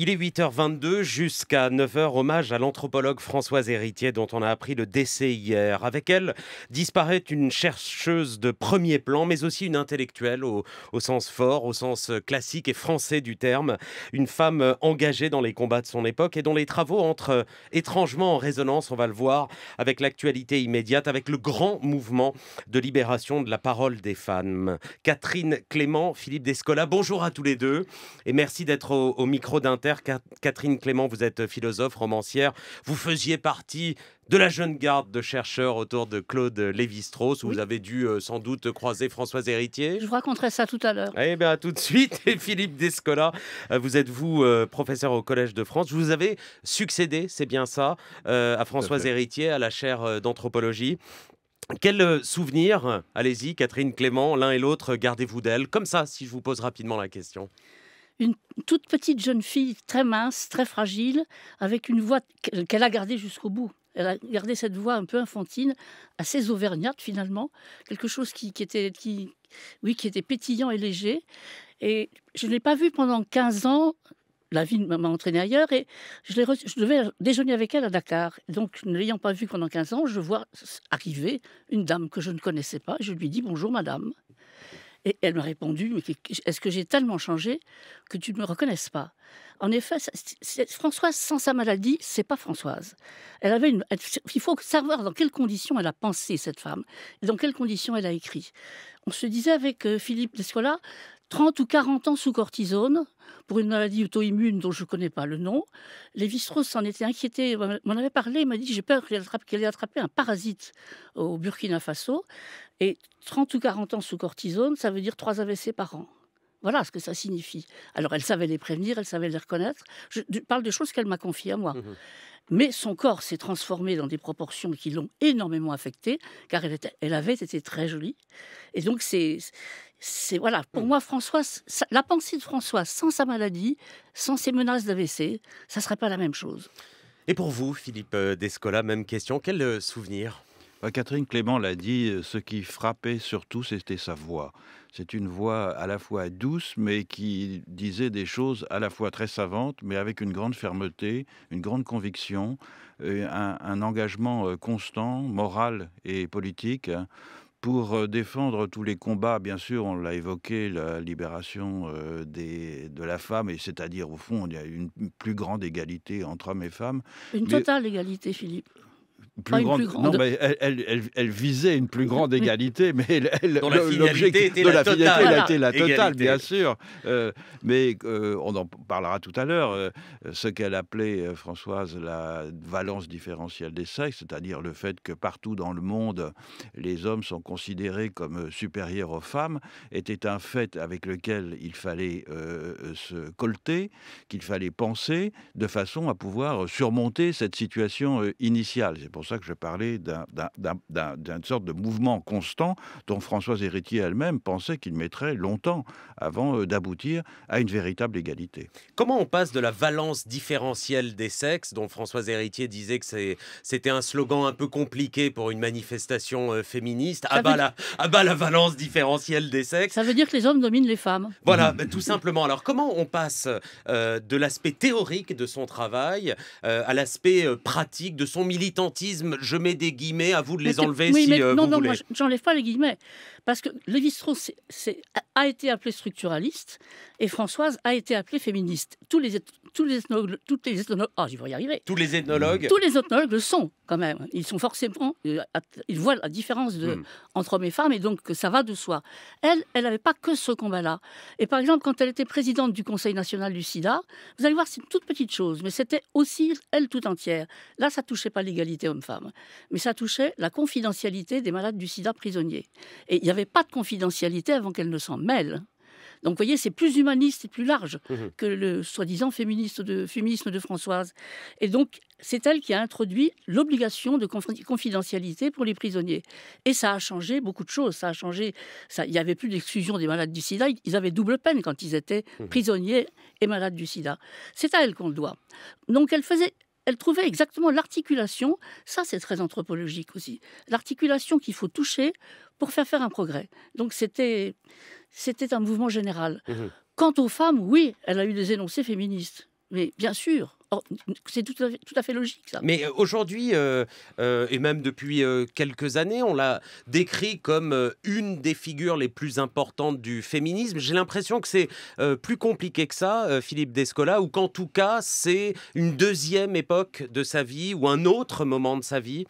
Il est 8h22 jusqu'à 9h, hommage à l'anthropologue Françoise Héritier dont on a appris le décès hier. Avec elle disparaît une chercheuse de premier plan, mais aussi une intellectuelle au, sens fort, au sens classique et français du terme. Une femme engagée dans les combats de son époque et dont les travaux entrent étrangement en résonance, on va le voir, avec l'actualité immédiate, avec le grand mouvement de libération de la parole des femmes. Catherine Clément, Philippe Descola, bonjour à tous les deux et merci d'être au, au micro d'Inter. Catherine Clément, vous êtes philosophe, romancière. Vous faisiez partie de la jeune garde de chercheurs autour de Claude Lévi-Strauss, vous avez dû euh, sans doute croiser Françoise Héritier. Je vous raconterai ça tout à l'heure. Eh bien, à tout de suite. Et Philippe Descola, euh, vous êtes, vous, euh, professeur au Collège de France. Vous avez succédé, c'est bien ça, à Françoise Héritier, à la chaire d'anthropologie. Quel souvenir, allez-y, Catherine Clément, l'un et l'autre, gardez-vous d'elle Comme ça, si je vous pose rapidement la question une toute petite jeune fille très mince, très fragile, avec une voix qu'elle a gardée jusqu'au bout. Elle a gardé cette voix un peu infantine, assez auvergnate finalement, quelque chose qui, était, qui, oui, qui était pétillant et léger. Et je ne l'ai pas vue pendant 15 ans. La vie m'a entraîné ailleurs et je, je, devais déjeuner avec elle à Dakar. Donc, ne l'ayant pas vue pendant 15 ans, je vois arriver une dame que je ne connaissais pas. Je lui dis Bonjour, madame. Et elle m'a répondu Est-ce que j'ai tellement changé que tu ne me reconnaisses pas En effet, Françoise sans sa maladie, c'est pas Françoise. Elle avait une... Il faut savoir dans quelles conditions elle a pensé cette femme, et dans quelles conditions elle a écrit. On se disait avec euh, Philippe Descola 30 ou 40 ans sous cortisone pour une maladie auto-immune dont je ne connais pas le nom. Lévi-Strauss s'en était inquiété, m'en avait parlé, il m'a dit j'ai peur qu'elle ait attrapé un parasite au Burkina Faso. Et 30 ou 40 ans sous cortisone, ça veut dire 3 AVC par an. Voilà ce que ça signifie. Alors elle savait les prévenir, elle savait les reconnaître. Je parle de choses qu'elle m'a confiées à moi. Mmh Mais son corps s'est transformé dans des proportions qui l'ont énormément affectée, car elle, avait été très jolie. Et donc, c'est. Voilà, pour mmh. moi, Françoise, la pensée de Françoise, sans sa maladie, sans ses menaces d'AVC, ça ne serait pas la même chose. Et pour vous, Philippe euh, Descola, même question. Quel euh, souvenir bah, Catherine Clément l'a dit, euh, ce qui frappait surtout, c'était sa voix. C'est une voix à la fois douce, mais qui disait des choses à la fois très savantes, mais avec une grande fermeté, une grande conviction, euh, un, un engagement euh, constant, moral et politique hein, pour défendre tous les combats, bien sûr, on l'a évoqué, la libération de la femme, et c'est-à-dire au fond, il y a une plus grande égalité entre hommes et femmes. Une totale égalité, Philippe. Plus grande... Non, mais elle, visait une plus grande égalité, mais l'objectif de la, finalité a été la totale, bien sûr. Euh, mais euh, on en parlera tout à l'heure. Euh, ce qu'elle appelait, Françoise, la valence différentielle des sexes, c'est-à-dire le fait que partout dans le monde, les hommes sont considérés comme supérieurs aux femmes, était un fait avec lequel il fallait se colter, qu'il fallait penser, de façon à pouvoir surmonter cette situation initiale. C'est pour ça que je parlais d'une sorte de mouvement constant dont Françoise Héritier elle-même pensait qu'il mettrait longtemps avant euh, d'aboutir à une véritable égalité. Comment on passe de la valence différentielle des sexes, dont Françoise Héritier disait que c'était un slogan un peu compliqué pour une manifestation euh, féministe, à la, à valence différentielle des sexes Ça veut dire que les hommes dominent les femmes. Voilà, bah, tout simplement. Alors comment on passe euh, de l'aspect théorique de son travail à l'aspect pratique de son militantisme je mets des guillemets, à vous de les enlever si euh, non, non, voulez. Non, j'enlève pas les guillemets. Parce que Lévi-Strauss a été appelé structuraliste et Françoise a été appelée féministe. Tous les, tous les ethnologues, les ah, y arriver. Tous les ethnologues. Tous les ethnologues le sont quand même. Ils sont forcément, euh, ils voient la différence hmm. entre hommes et femmes et donc ça va de soi. Elle, elle n'avait pas que ce combat-là. Et par exemple, quand elle était présidente du Conseil national du SIDA, vous allez voir, c'est une toute petite chose, mais c'était aussi elle tout entière. Là, ça touchait pas l'égalité homme-femme, mais ça touchait la confidentialité des malades du SIDA prisonniers. Et il n'y avait pas de confidentialité avant qu'elle ne s'en mêle. Donc vous voyez, c'est plus humaniste et plus large mmh que le soi-disant féministe de, féminisme de Françoise. Et donc c'est elle qui a introduit l'obligation de confidentialité pour les prisonniers. Et ça a changé beaucoup de choses. Ça a changé. Ça, il n'y avait plus d'exclusion des malades du sida. Ils avaient double peine quand ils étaient mmh prisonniers et malades du sida. C'est à elle qu'on le doit. Donc elle faisait. Elle trouvait exactement l'articulation, ça c'est très anthropologique aussi, l'articulation qu'il faut toucher pour faire faire un progrès. Donc c'était c'était un mouvement général. Mmh Quant aux femmes, oui, elle a eu des énoncés féministes. Mais bien sûr, c'est tout, à fait logique, ça. Mais euh, aujourd'hui, euh, euh, et même depuis quelques années, on l'a décrit comme une des figures les plus importantes du féminisme. J'ai l'impression que c'est plus compliqué que ça, Philippe Descola, ou qu'en tout cas, c'est une deuxième époque de sa vie ou un autre moment de sa vie.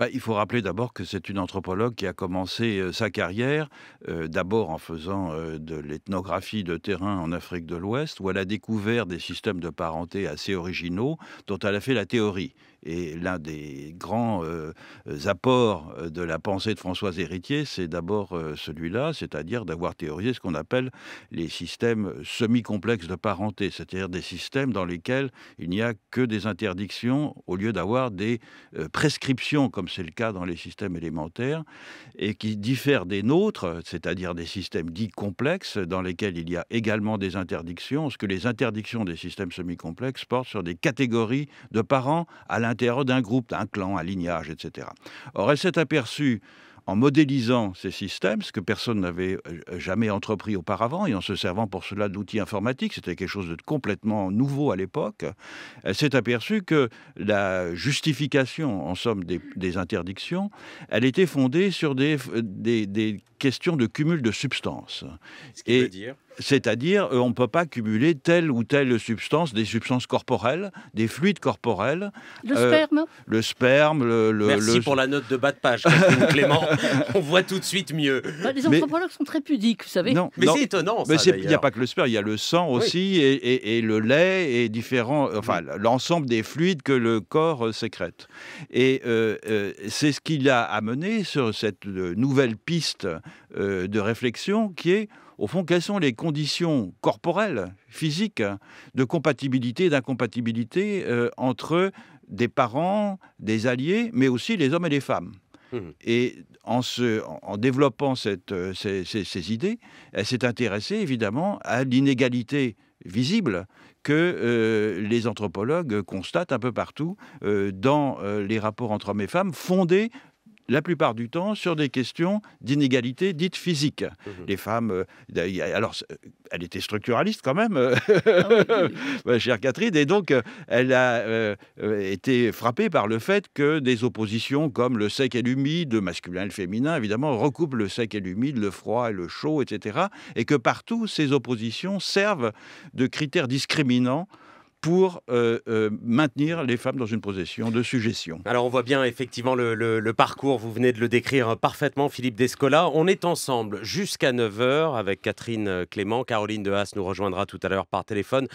Bah, il faut rappeler d'abord que c'est une anthropologue qui a commencé euh, sa carrière euh, d'abord en faisant euh, de l'ethnographie de terrain en Afrique de l'Ouest, où elle a découvert des systèmes de parenté assez originaux dont elle a fait la théorie. Et l'un des grands apports de la pensée de Françoise Héritier, c'est d'abord celui-là, c'est-à-dire d'avoir théorisé ce qu'on appelle les systèmes semi-complexes de parenté, c'est-à-dire des systèmes dans lesquels il n'y a que des interdictions au lieu d'avoir des prescriptions comme c'est le cas dans les systèmes élémentaires, et qui diffèrent des nôtres, c'est-à-dire des systèmes dits complexes, dans lesquels il y a également des interdictions, ce que les interdictions des systèmes semi-complexes portent sur des catégories de parents à l'intérieur d'un groupe, d'un clan, un lignage, etc. Or, elle s'est aperçue en modélisant ces systèmes, ce que personne n'avait euh, jamais entrepris auparavant, et en se servant pour cela d'outils informatiques, c'était quelque chose de complètement nouveau à l'époque, elle s'est aperçue que la justification, en somme, des, interdictions, elle était fondée sur des euh, question de cumul de substances. dire c'est-à-dire, euh, on ne peut pas cumuler telle ou telle substance, des substances corporelles, des fluides corporels. Le euh, sperme Le sperme, le, Merci pour la note de bas de page, Clément. on voit tout de suite mieux. Bah, les anthropologues sont très pudiques, vous savez. Non, mais c'est étonnant, Mais il n'y a pas que le sperme, il y a le sang aussi, et, le lait, et différents... Euh, enfin, l'ensemble des fluides que le corps sécrète. Et c'est ce qui l'a amené sur cette nouvelle piste euh, de réflexion qui est, au fond, quelles sont les conditions corporelles, physiques, de compatibilité d'incompatibilité euh, entre des parents, des alliés, mais aussi les hommes et les femmes. Mmh. Et en, développant euh, ces, idées, elle s'est intéressée évidemment à l'inégalité visible que les anthropologues constatent un peu partout dans les rapports entre hommes et femmes, fondés la plupart du temps sur des questions d'inégalité dites physiques. Mhm. Les femmes, euh, alors euh, elle était structuraliste quand même, ah chère Catherine, et donc euh, elle a été frappée par le fait que des oppositions comme le sec et l'humide, masculin et le féminin, évidemment, recoupent le sec et l'humide, le froid et le chaud, etc. Et que partout, ces oppositions servent de critères discriminants pour euh, euh, maintenir les femmes dans une position de suggestion. Alors on voit bien effectivement le, parcours, vous venez de le décrire parfaitement Philippe Descola. On est ensemble jusqu'à 9h avec Catherine euh, Clément, Caroline Haas nous rejoindra tout à l'heure par téléphone.